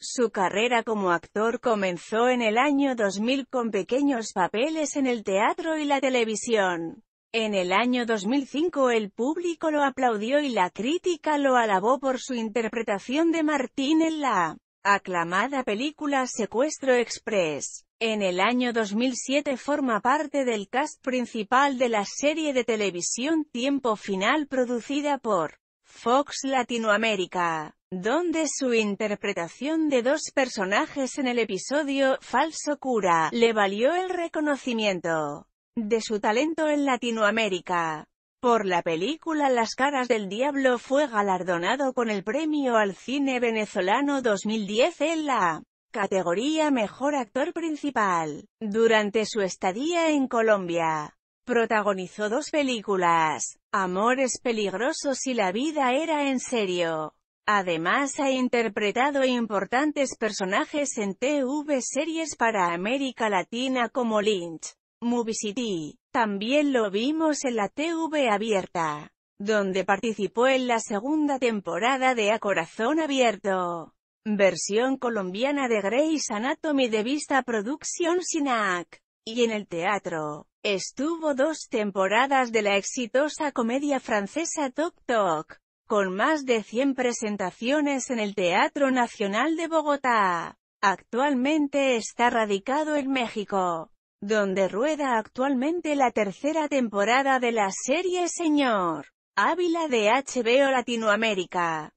Su carrera como actor comenzó en el año 2000 con pequeños papeles en el teatro y la televisión. En el año 2005 el público lo aplaudió y la crítica lo alabó por su interpretación de Martín en la aclamada película Secuestro Express. En el año 2007 forma parte del cast principal de la serie de televisión Tiempo Final producida por Fox Latinoamérica, donde su interpretación de dos personajes en el episodio Falso Cura le valió el reconocimiento de su talento en Latinoamérica. Por la película Las caras del diablo fue galardonado con el premio al cine venezolano 2010 en la categoría Mejor Actor Principal, durante su estadía en Colombia. Protagonizó dos películas, Amores peligrosos y La vida era en serio. Además ha interpretado importantes personajes en TV series para América Latina como Lynch, Movie City. También lo vimos en la TV abierta, donde participó en la segunda temporada de A Corazón Abierto. Versión colombiana de Grey's Anatomy de Vista Production SINAC y en el teatro. Estuvo dos temporadas de la exitosa comedia francesa Toc Toc, con más de 100 presentaciones en el Teatro Nacional de Bogotá. Actualmente está radicado en México, donde rueda actualmente la tercera temporada de la serie Señor Ávila de HBO Latinoamérica.